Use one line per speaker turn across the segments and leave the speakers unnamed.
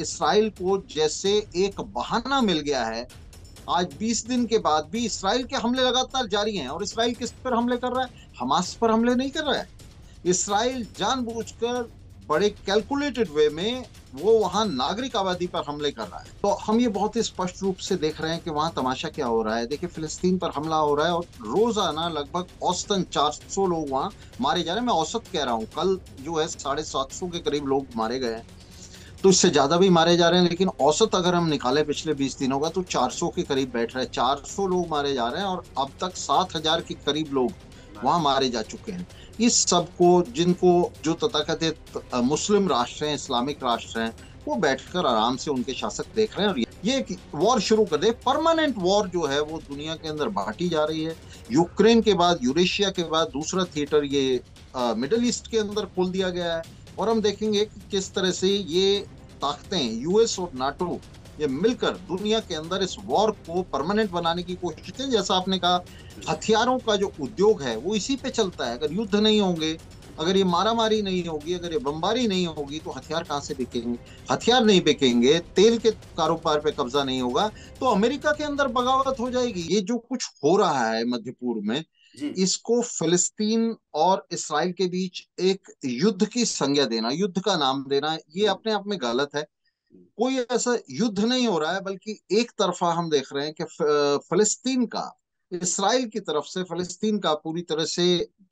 Israel को जैसे एक बहाना मिल गया है आज 20 दिन के बाद भी इसराइल के हमले लगातार जारी हैं और इसराइल किस पर हमले कर रहा है हमास पर हमले नहीं कर रहा है इसराइल जानबूझकर बड़े कैलकुलेटेड वे में वो वहां नागरिक आबादी पर हमले कर रहा है तो हम ये बहुत ही स्पष्ट रूप से देख रहे हैं कि वहां तमाशा क्या हो रहा है देखिए फिलिस्तीन पर हमला हो रहा है और रोजाना लगभग औसतन 400 लोग वहाँ मारे जा रहे हैं मैं औसत कह रहा हूँ कल जो है साढ़े सात के करीब लोग मारे गए हैं तो इससे ज़्यादा भी मारे जा रहे हैं लेकिन औसत अगर हम निकाले पिछले 20 दिनों का तो 400 के करीब बैठ रहा है 400 लोग मारे जा रहे हैं और अब तक 7000 के करीब लोग वहाँ मारे जा चुके हैं इस सब को जिनको जो तथाकथित मुस्लिम राष्ट्र हैं इस्लामिक राष्ट्र हैं वो बैठकर आराम से उनके शासक देख रहे हैं और ये एक वॉर शुरू कर दे परमानेंट वॉर जो है वो दुनिया के अंदर बांटी जा रही है यूक्रेन के बाद यूरेशिया के बाद दूसरा थिएटर ये मिडल ईस्ट के अंदर खोल दिया गया है और हम देखेंगे कि किस तरह से ये ताकतें यूएस और नाटो ये मिलकर दुनिया के अंदर इस वॉर को परमानेंट बनाने की कोशिश की जैसा आपने कहा हथियारों का जो उद्योग है वो इसी पे चलता है अगर युद्ध नहीं होंगे अगर ये मारामारी नहीं होगी अगर ये बमबारी नहीं होगी तो हथियार कहाँ से बिकेंगे हथियार नहीं बिकेंगे तेल के कारोबार पे कब्जा नहीं होगा तो अमेरिका के अंदर बगावत हो जाएगी ये जो कुछ हो रहा है मध्य पूर्व में इसको फिलिस्तीन और इसराइल के बीच एक युद्ध की संज्ञा देना युद्ध का नाम देना ये अपने आप में गलत है कोई ऐसा युद्ध नहीं हो रहा है बल्कि एक तरफा हम देख रहे हैं कि फलस्तीन का इसराइल की तरफ से फलस्तीन का पूरी तरह से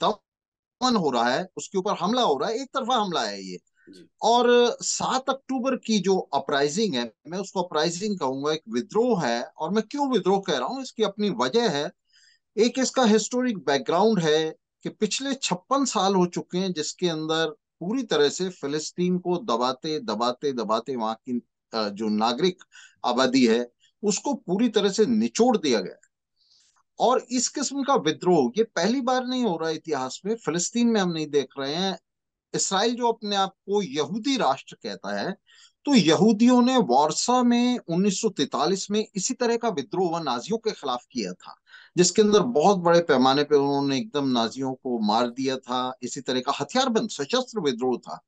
दमन हो रहा है उसके ऊपर हमला हो रहा है एक तरफा हमला है ये और सात अक्टूबर की जो अपराइजिंग है मैं उसको अपराइजिंग कहूंगा एक विद्रोह है और मैं क्यों विद्रोह कह रहा हूँ इसकी अपनी वजह है एक इसका हिस्टोरिक बैकग्राउंड है कि पिछले छप्पन साल हो चुके हैं जिसके अंदर पूरी तरह से फिलिस्तीन को दबाते दबाते दबाते वहां की जो नागरिक आबादी है उसको पूरी तरह से निचोड़ दिया गया और इस किस्म का विद्रोह ये पहली बार नहीं हो रहा है इतिहास में फिलिस्तीन में हम नहीं देख रहे हैं इसराइल जो अपने आप को यहूदी राष्ट्र कहता है तो यहूदियों ने वार्सा में 1943 में इसी तरह का विद्रोह नाजियों के खिलाफ किया था जिसके अंदर बहुत बड़े पैमाने पर उन्होंने एकदम नाजियों को मार दिया था इसी तरह का हथियारबंद सशस्त्र विद्रोह था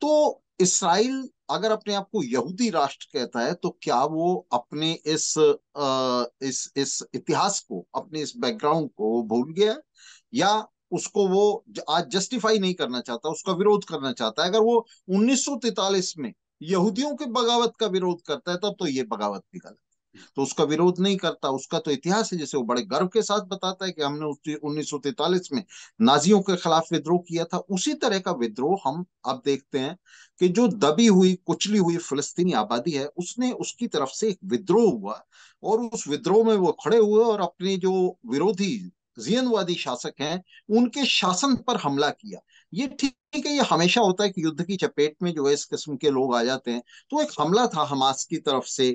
तो इसराइल अगर अपने आप को यहूदी राष्ट्र कहता है तो क्या वो अपने इस आ, इस इस इतिहास को अपने इस बैकग्राउंड को भूल गया या उसको वो आज जस्टिफाई नहीं करना चाहता उसका विरोध करना चाहता है अगर वो 1943 में यहूदियों के बगावत का विरोध करता है तब तो ये बगावत भी गलत तो उसका विरोध नहीं करता उसका तो इतिहास है जैसे वो बड़े गर्व के साथ बताता है कि हमने उन्नीस में नाजियों के खिलाफ विद्रोह किया था उसी तरह का विद्रोह हम अब देखते हैं कि जो दबी हुई कुचली हुई फिलिस्तीनी आबादी है उसने उसकी तरफ से एक विद्रोह हुआ और उस विद्रोह में वो खड़े हुए और अपने जो विरोधी जियनवादी शासक हैं उनके शासन पर हमला किया ये ठीक है ये हमेशा होता है कि युद्ध की चपेट में जो है इस किस्म के लोग आ जाते हैं तो एक हमला था हमास की तरफ से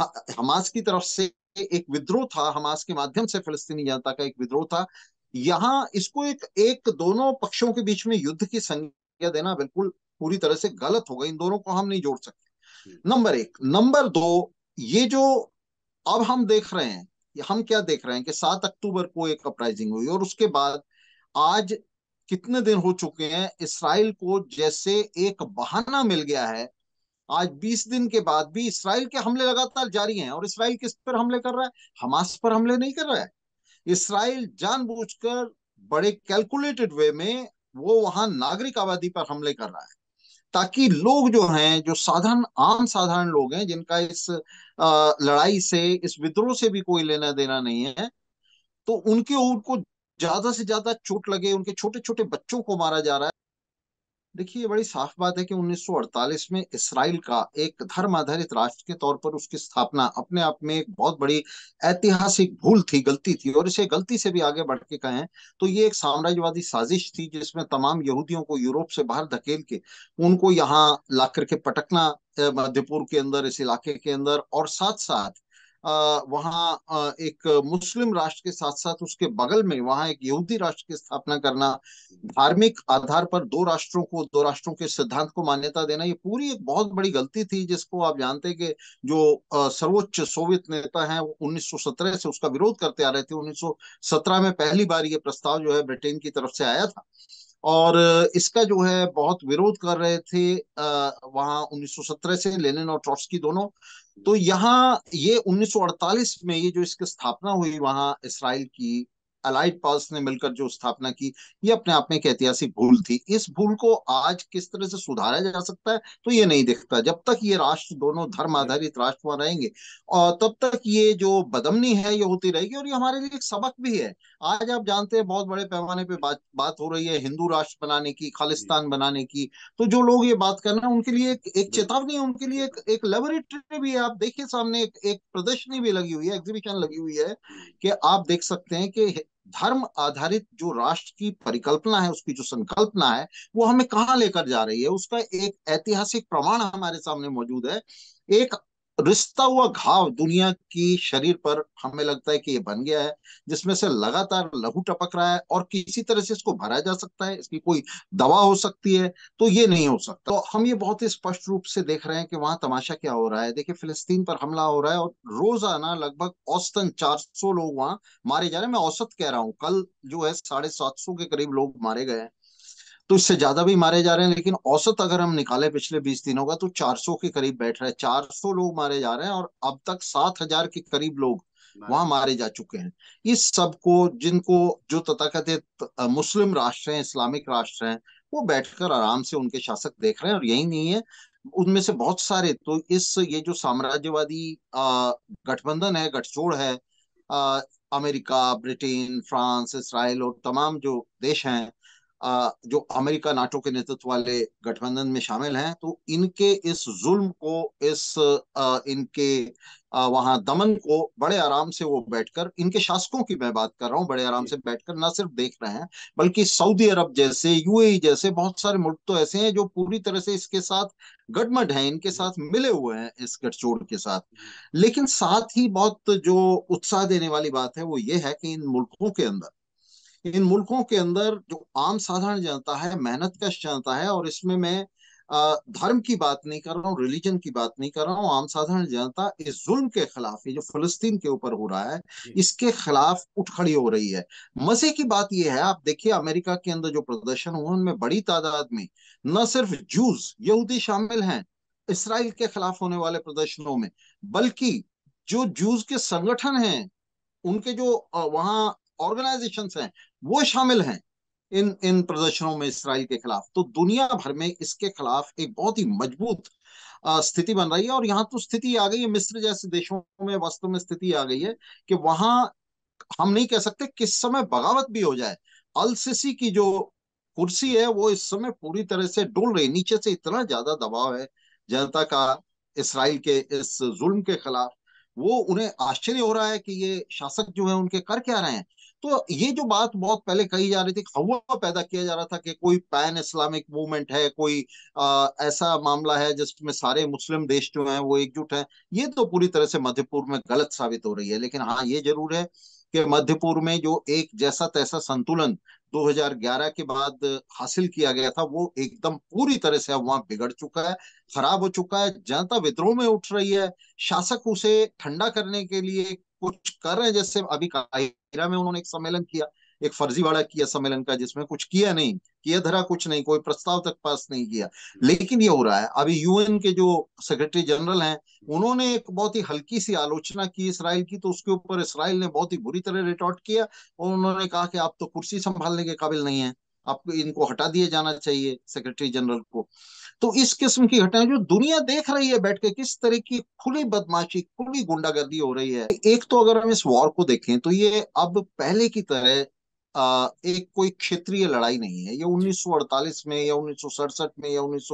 हमास की तरफ से एक विद्रोह था हमास के माध्यम से फिलिस्तीनी जनता का एक विद्रोह था यहाँ इसको एक एक दोनों पक्षों के बीच में युद्ध की संज्ञा देना बिल्कुल पूरी तरह से गलत होगा इन दोनों को हम नहीं जोड़ सकते नंबर एक नंबर दो ये जो अब हम देख रहे हैं हम क्या देख रहे हैं कि सात अक्टूबर को एक अपराइजिंग हुई और उसके बाद आज कितने दिन हो चुके हैं इसराइल को जैसे एक बहाना मिल गया है आज 20 दिन के बाद भी इसराइल के हमले लगातार जारी हैं और इसराइल किस पर हमले कर रहा है हमास पर हमले नहीं कर रहा है इसराइल जानबूझकर बड़े कैलकुलेटेड वे में वो वहां नागरिक आबादी पर हमले कर रहा है ताकि लोग जो हैं जो साधारण आम साधारण लोग हैं जिनका इस लड़ाई से इस विद्रोह से भी कोई लेना देना नहीं है तो उनके को ज्यादा से ज्यादा चोट लगे उनके छोटे छोटे बच्चों को मारा जा रहा है देखिए ये बड़ी साफ बात है कि 1948 में इसराइल का एक धर्म आधारित राष्ट्र के तौर पर उसकी स्थापना अपने आप में एक बहुत बड़ी ऐतिहासिक भूल थी गलती थी और इसे गलती से भी आगे बढ़ के कहें तो ये एक साम्राज्यवादी साजिश थी जिसमें तमाम यहूदियों को यूरोप से बाहर धकेल के उनको यहाँ ला करके पटकना मध्यपुर के अंदर इस इलाके के अंदर और साथ साथ वहाँ एक मुस्लिम राष्ट्र के साथ साथ उसके बगल में वहाँ एक यहूदी राष्ट्र की स्थापना करना धार्मिक आधार पर दो राष्ट्रों को दो राष्ट्रों के सिद्धांत को मान्यता देना ये पूरी एक बहुत बड़ी गलती थी जिसको आप जानते कि जो सर्वोच्च सोवियत नेता है वो 1917 से उसका विरोध करते आ रहे थे 1917 में पहली बार ये प्रस्ताव जो है ब्रिटेन की तरफ से आया था और इसका जो है बहुत विरोध कर रहे थे वहां 1917 से लेनिन और ट्रॉट्सकी दोनों तो यहाँ ये 1948 में ये जो इसकी स्थापना हुई वहां इसराइल की अलाइड पास ने मिलकर जो स्थापना की ये अपने आप में एक ऐतिहासिक भूल थी इस भूल को आज किस तरह से सुधारा जा सकता है तो ये नहीं दिखता जब तक ये राष्ट्र दोनों धर्म आधारित राष्ट्र वहां रहेंगे और तब तक ये जो बदमनी है ये होती रहेगी और ये हमारे लिए एक सबक भी है आज आप जानते हैं बहुत बड़े पैमाने पर बात बात हो रही है हिंदू राष्ट्र बनाने की खालिस्तान बनाने की तो जो लोग ये बात कर रहे हैं उनके लिए एक, चेतावनी है उनके लिए एक, लेबोरेटरी भी है आप देखिए सामने एक प्रदर्शनी भी लगी हुई है एग्जीबिशन लगी हुई है कि आप देख सकते हैं कि धर्म आधारित जो राष्ट्र की परिकल्पना है उसकी जो संकल्पना है वो हमें कहाँ लेकर जा रही है उसका एक ऐतिहासिक प्रमाण हमारे सामने मौजूद है एक रिश्ता हुआ घाव दुनिया की शरीर पर हमें लगता है कि ये बन गया है जिसमें से लगातार लहू टपक रहा है और किसी तरह से इसको भरा जा सकता है इसकी कोई दवा हो सकती है तो ये नहीं हो सकता तो हम ये बहुत ही स्पष्ट रूप से देख रहे हैं कि वहां तमाशा क्या हो रहा है देखिए फिलिस्तीन पर हमला हो रहा है और रोजाना लगभग औसतन चार लोग वहां मारे जा रहे हैं मैं औसत कह रहा हूँ कल जो है साढ़े के करीब लोग मारे गए हैं तो इससे ज्यादा भी मारे जा रहे हैं लेकिन औसत अगर हम निकाले पिछले बीस दिनों का तो चार के करीब बैठ रहे हैं चार लोग मारे जा रहे हैं और अब तक सात के करीब लोग वहां मारे जा चुके हैं इस सबको जिनको जो तथाकथित मुस्लिम राष्ट्र हैं इस्लामिक राष्ट्र हैं वो बैठकर आराम से उनके शासक देख रहे हैं और यही नहीं है उनमें से बहुत सारे तो इस ये जो साम्राज्यवादी गठबंधन है गठजोड़ है अमेरिका ब्रिटेन फ्रांस इसराइल और तमाम जो देश हैं जो अमेरिका नाटो के नेतृत्व वाले गठबंधन में शामिल हैं तो इनके इस जुल्म को इस इनके वहां दमन को बड़े आराम से वो बैठकर इनके शासकों की मैं बात कर रहा हूँ बड़े आराम से बैठकर ना सिर्फ देख रहे हैं बल्कि सऊदी अरब जैसे यूएई जैसे बहुत सारे मुल्क तो ऐसे हैं जो पूरी तरह से इसके साथ गठमठ है इनके साथ मिले हुए हैं इस गठजोड़ के साथ लेकिन साथ ही बहुत जो उत्साह देने वाली बात है वो ये है कि इन मुल्कों के अंदर इन मुल्कों के अंदर जो आम साधारण जनता है मेहनत कश जनता है और इसमें मैं धर्म की बात नहीं कर रहा हूँ रिलीजन की बात नहीं कर रहा हूँ आम साधारण जनता इस जुल्म के खिलाफ ये जो फलस्तीन के ऊपर हो रहा है इसके खिलाफ उठ खड़ी हो रही है मजे की बात यह है आप देखिए अमेरिका के अंदर जो प्रदर्शन हुए उनमें बड़ी तादाद में न सिर्फ जूस यहूदी शामिल हैं इसराइल के खिलाफ होने वाले प्रदर्शनों में बल्कि जो जूस के संगठन हैं उनके जो वहाँ ऑर्गेनाइजेशन हैं वो शामिल हैं इन इन प्रदर्शनों में इसराइल के खिलाफ तो दुनिया भर में इसके खिलाफ एक बहुत ही मजबूत स्थिति बन रही है और यहाँ तो स्थिति आ गई है मिस्र जैसे देशों में वास्तव में स्थिति आ गई है कि वहां हम नहीं कह सकते किस समय बगावत भी हो जाए अल सिसी की जो कुर्सी है वो इस समय पूरी तरह से डोल रही नीचे से इतना ज्यादा दबाव है जनता का इसराइल के इस जुल्म के खिलाफ वो उन्हें आश्चर्य हो रहा है कि ये शासक जो है उनके कर क्या रहे हैं तो ये जो बात बहुत पहले कही जा रही थी हवा पैदा किया जा रहा था कि कोई पैन इस्लामिक मूवमेंट है कोई आ, ऐसा मामला है जिसमें सारे मुस्लिम देश जो हैं वो एकजुट हैं ये तो पूरी तरह से मध्यपुर में गलत साबित हो रही है लेकिन हाँ ये जरूर है कि मध्यपुर में जो एक जैसा तैसा संतुलन 2011 के बाद हासिल किया गया था वो एकदम पूरी तरह से अब वहां बिगड़ चुका है खराब हो चुका है जनता विद्रोह में उठ रही है शासक उसे ठंडा करने के लिए कुछ कर रहे हैं जैसे अभी काहिरा में उन्होंने एक सम्मेलन किया एक फर्जीवाड़ा किया सम्मेलन का जिसमें कुछ किया नहीं किया धरा कुछ नहीं कोई प्रस्ताव तक पास नहीं किया लेकिन ये हो रहा है अभी यूएन के जो सेक्रेटरी जनरल हैं उन्होंने एक बहुत ही हल्की सी आलोचना की इसराइल की तो उसके ऊपर इसराइल ने बहुत ही बुरी तरह रिटॉर्ट किया और उन्होंने कहा कि आप तो कुर्सी संभालने के काबिल नहीं है आपको इनको हटा दिया जाना चाहिए सेक्रेटरी जनरल को तो इस किस्म की घटनाएं जो दुनिया देख रही है बैठ के किस तरह की खुली बदमाशी खुली गुंडागर्दी हो रही है एक तो अगर हम इस वॉर को देखें तो ये अब पहले की तरह एक कोई क्षेत्रीय लड़ाई नहीं है ये 1948 में या उन्नीस में या उन्नीस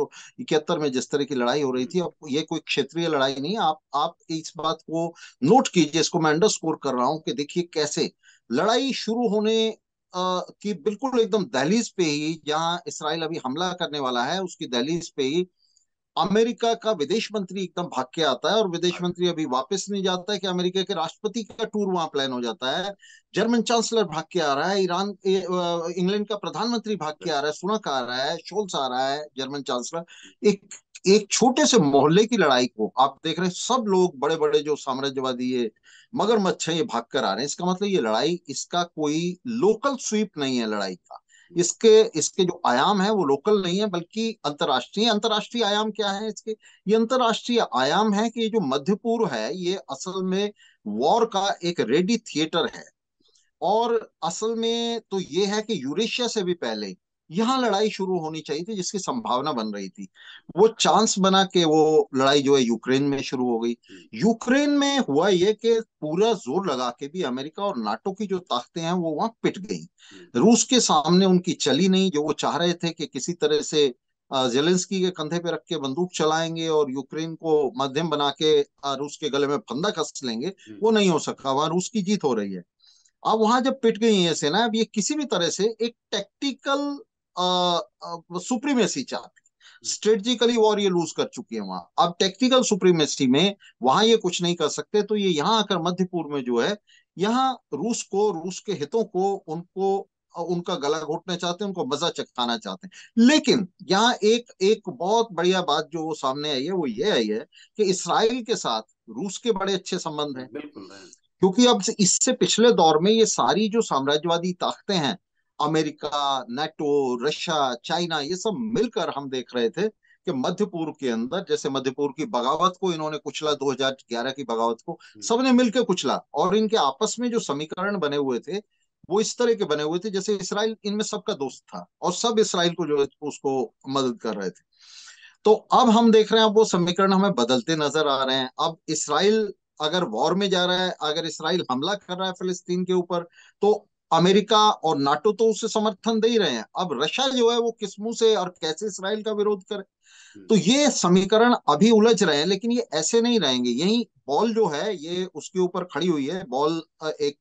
में जिस तरह की लड़ाई हो रही थी अब ये कोई क्षेत्रीय लड़ाई नहीं आप आप इस बात को नोट कीजिए इसको मैं अंडरस्कोर कर रहा हूं कि देखिए कैसे लड़ाई शुरू होने कि बिल्कुल एकदम दहलीज पे ही जहां इसराइल अभी हमला करने वाला है उसकी दहलीज पे ही अमेरिका का विदेश मंत्री एकदम भाग के आता है और विदेश हाँ। मंत्री अभी वापस नहीं जाता है कि अमेरिका के राष्ट्रपति का टूर वहां प्लान हो जाता है जर्मन चांसलर भाग के आ रहा है ईरान इंग्लैंड का प्रधानमंत्री भाग के हाँ। आ रहा है सुनक आ रहा है शोल्स आ रहा है जर्मन चांसलर एक एक छोटे से मोहल्ले की लड़ाई को आप देख रहे हैं सब लोग बड़े बड़े जो साम्राज्यवादी है मगरमच्छ हैं ये भाग कर आ रहे हैं इसका मतलब ये लड़ाई इसका कोई लोकल स्वीप नहीं है लड़ाई का इसके इसके जो आयाम है वो लोकल नहीं है बल्कि अंतर्राष्ट्रीय अंतर्राष्ट्रीय आयाम क्या है इसके ये अंतर्राष्ट्रीय आयाम है कि ये जो मध्य पूर्व है ये असल में वॉर का एक रेडी थिएटर है और असल में तो ये है कि यूरेशिया से भी पहले यहाँ लड़ाई शुरू होनी चाहिए थी जिसकी संभावना बन रही थी वो चांस बना के वो लड़ाई जो है यूक्रेन में शुरू हो गई हम्म। यूक्रेन में हुआ ये कि पूरा जोर लगा के भी अमेरिका और नाटो की जो ताकतें हैं वो वहां पिट गई हम्म। रूस के सामने उनकी चली नहीं जो वो चाह रहे थे कि किसी तरह से जेलेंस्की के कंधे पे रख के बंदूक चलाएंगे और यूक्रेन को मध्यम बना के रूस के गले में फंदा कस लेंगे हम्म। वो नहीं हो सका वहां रूस की जीत हो रही है अब वहां जब पिट गई है सेना अब ये किसी भी तरह से एक टेक्टिकल सुप्रीमेसी चाहती स्ट्रेटजिकली वॉर ये लूज कर चुकी है वहां अब टेक्निकल सुप्रीमेसी में वहां ये कुछ नहीं कर सकते तो ये यहाँ आकर मध्य पूर्व में जो है यहाँ रूस को रूस के हितों को उनको उनका गला घोटना चाहते हैं उनको मजा चखाना चाहते हैं लेकिन यहाँ एक एक बहुत बढ़िया बात जो वो सामने आई है वो ये आई है कि इसराइल के साथ रूस के बड़े अच्छे संबंध हैं बिल्कुल क्योंकि अब इससे पिछले दौर में ये सारी जो साम्राज्यवादी ताकतें हैं अमेरिका नेटो रशिया चाइना ये सब मिलकर हम देख रहे थे कि मध्य पूर्व के अंदर जैसे मध्य पूर्व की बगावत को इन्होंने कुचला 2011 की बगावत को हम्म। सबने मिलकर कुचला और इनके आपस में जो समीकरण बने हुए थे वो इस तरह के बने हुए थे जैसे इसराइल इनमें सबका दोस्त था और सब इसराइल को जो है उसको मदद कर रहे थे तो अब हम देख रहे हैं वो समीकरण हमें बदलते नजर आ रहे हैं अब इसराइल अगर वॉर में जा रहा है अगर इसराइल हमला कर रहा है फिलिस्तीन के ऊपर तो अमेरिका और नाटो तो उसे समर्थन दे ही रहे हैं अब रशिया जो है वो किस मुंह से और कैसे इसराइल का विरोध करे हम्म। तो ये समीकरण अभी उलझ रहे हैं लेकिन ये ऐसे नहीं रहेंगे यही बॉल जो है ये उसके ऊपर खड़ी हुई है बॉल एक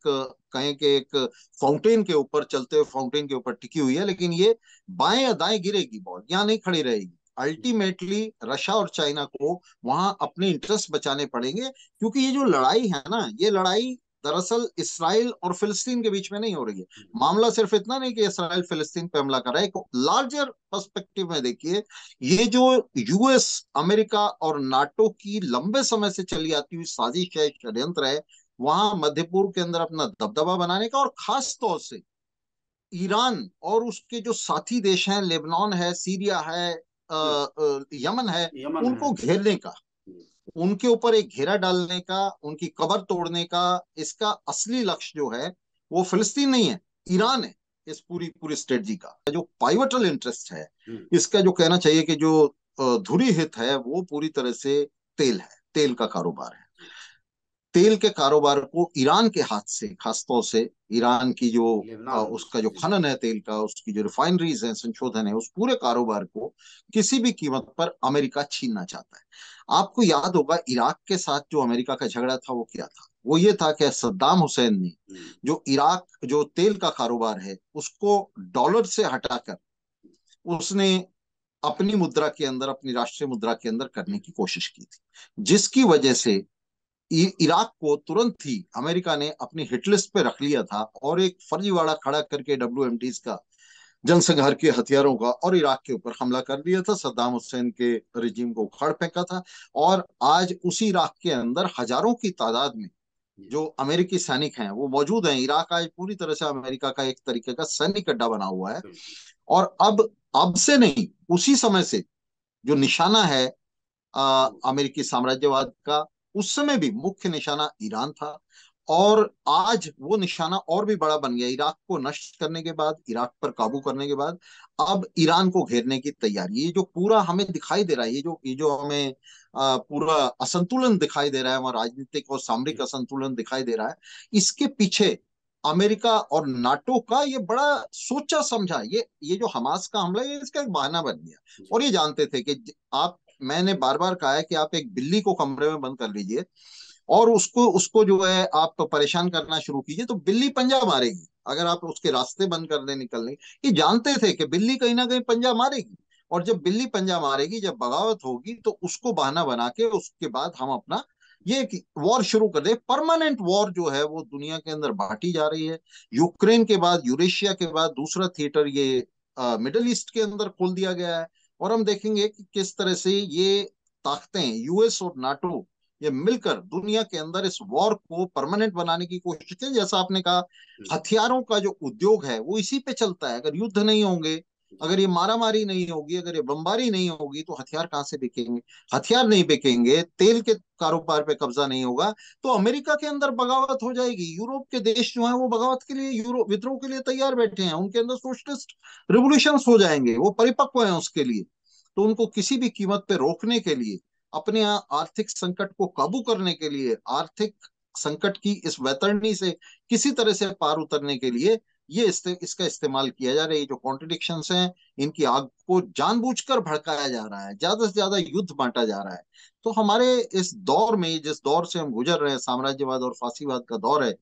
कहें कि एक फाउंटेन के ऊपर चलते हुए फाउंटेन के ऊपर टिकी हुई है लेकिन ये बाएं या दाएं गिरेगी बॉल यहाँ नहीं खड़ी रहेगी अल्टीमेटली रशिया और चाइना को वहां अपने इंटरेस्ट बचाने पड़ेंगे क्योंकि ये जो लड़ाई है ना ये लड़ाई दरअसल इसराइल और फिलिस्तीन के बीच में नहीं हो रही है हम्म। मामला सिर्फ इतना नहीं कि इसराइल फिलिस्तीन पे हमला कर रहा है एक लार्जर पर्सपेक्टिव में देखिए ये जो यूएस अमेरिका और नाटो की लंबे समय से चली आती हुई साजिश है षड्यंत्र है वहां मध्यपुर के अंदर अपना दबदबा बनाने का और खास तौर से ईरान और उसके जो साथी देश हैं लेबनान है सीरिया है आ, आ, हम्म। यमन है यमन उनको घेरने का हम्म। उनके ऊपर एक घेरा डालने का उनकी कबर तोड़ने का इसका असली लक्ष्य जो है वो फिलिस्तीन नहीं है ईरान है इस पूरी पूरी स्ट्रेटजी का जो पाइवटल इंटरेस्ट है हम्म। इसका जो कहना चाहिए कि जो धुरी हित है वो पूरी तरह से तेल है तेल का कारोबार है तेल के कारोबार को ईरान के हाथ से खासतौर से ईरान की जो उसका जो खनन है तेल का उसकी जो रिफाइनरीज है संशोधन है उस पूरे कारोबार को किसी भी कीमत पर अमेरिका छीनना चाहता है आपको याद होगा इराक के साथ जो अमेरिका का झगड़ा था वो क्या था वो ये था कि सद्दाम हुसैन ने हम्म। जो इराक जो तेल का कारोबार है उसको डॉलर से हटाकर उसने अपनी मुद्रा के अंदर अपनी राष्ट्रीय मुद्रा के अंदर करने की कोशिश की थी जिसकी वजह से इराक को तुरंत ही अमेरिका ने अपनी हिटलिस्ट पे रख लिया था और एक फर्जीवाड़ा खड़ा करके डब्ल्यू का जनसंहार के हथियारों का और इराक के ऊपर हमला कर दिया था सद्दाम हुसैन के रिजीम को उखाड़ फेंका था और आज उसी इराक के अंदर हजारों की तादाद में जो अमेरिकी सैनिक हैं वो मौजूद हैं इराक आज पूरी तरह से अमेरिका का एक तरीके का सैनिक अड्डा बना हुआ है और अब अब से नहीं उसी समय से जो निशाना है आ, अमेरिकी साम्राज्यवाद का उस समय भी मुख्य निशाना ईरान था और आज वो निशाना और भी बड़ा बन गया इराक को नष्ट करने के बाद इराक पर काबू करने के बाद अब ईरान को घेरने की तैयारी ये जो पूरा हमें दिखाई दे रहा है ये जो ये जो हमें पूरा असंतुलन दिखाई दे रहा है हमारा राजनीतिक और सामरिक असंतुलन दिखाई दे रहा है इसके पीछे अमेरिका और नाटो का ये बड़ा सोचा समझा ये ये जो हमास का हमला है इसका एक बहाना बन गया और ये जानते थे कि आप मैंने बार बार कहा है कि आप एक बिल्ली को कमरे में बंद कर लीजिए और उसको उसको जो है आप परेशान करना शुरू कीजिए तो बिल्ली पंजा मारेगी अगर आप उसके रास्ते बंद कर दें निकलने ये जानते थे कि बिल्ली कहीं ना कहीं पंजा मारेगी और जब बिल्ली पंजा मारेगी जब बगावत होगी तो उसको बहाना बना के उसके बाद हम अपना ये वॉर शुरू कर दे परमानेंट वॉर जो है वो दुनिया के अंदर बांटी जा रही है यूक्रेन के बाद यूरेशिया के बाद दूसरा थिएटर ये मिडल ईस्ट के अंदर खोल दिया गया है और हम देखेंगे कि किस तरह से ये ताकतें यूएस और नाटो ये मिलकर दुनिया के अंदर इस वॉर को परमानेंट बनाने की कोशिश करें जैसा आपने कहा हथियारों का जो उद्योग है वो इसी पे चलता है अगर युद्ध नहीं होंगे अगर ये मारामारी नहीं होगी अगर ये बमबारी नहीं होगी तो हथियार कहां से बिकेंगे हथियार नहीं बिकेंगे तेल के कारोबार पे कब्जा नहीं होगा तो अमेरिका के अंदर बगावत हो जाएगी यूरोप के देश जो है वो बगावत के लिए यूरोप विद्रोह के लिए तैयार बैठे हैं उनके अंदर सोशलिस्ट रिवोल्यूशन हो जाएंगे वो परिपक्व है उसके लिए तो उनको किसी भी कीमत पे रोकने के लिए अपने आर्थिक संकट को काबू करने के लिए आर्थिक संकट की इस वैतरणी से किसी तरह से पार उतरने के लिए ये इस, इसका इस्तेमाल किया जा रहा है ये जो कॉन्ट्रडिक्शन हैं इनकी आग को जानबूझकर भड़काया जा रहा है ज्यादा से ज्यादा युद्ध बांटा जा रहा है तो हमारे इस दौर में जिस दौर से हम गुजर रहे हैं साम्राज्यवाद और फांसीवाद का दौर है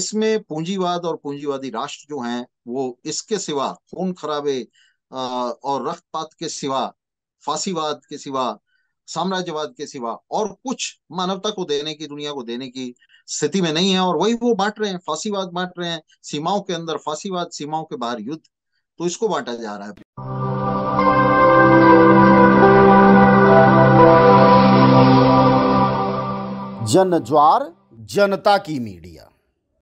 इसमें पूंजीवाद और पूंजीवादी राष्ट्र जो हैं वो इसके सिवा खून खराबे और रक्तपात के सिवा फांसीवाद के सिवा साम्राज्यवाद के सिवा और कुछ मानवता को देने की दुनिया को देने की स्थिति में नहीं है और वही वो बांट रहे हैं फांसीवाद बांट रहे हैं सीमाओं के अंदर फांसीवाद सीमाओं के बाहर युद्ध तो इसको बांटा जा रहा है जन ज्वार जनता की मीडिया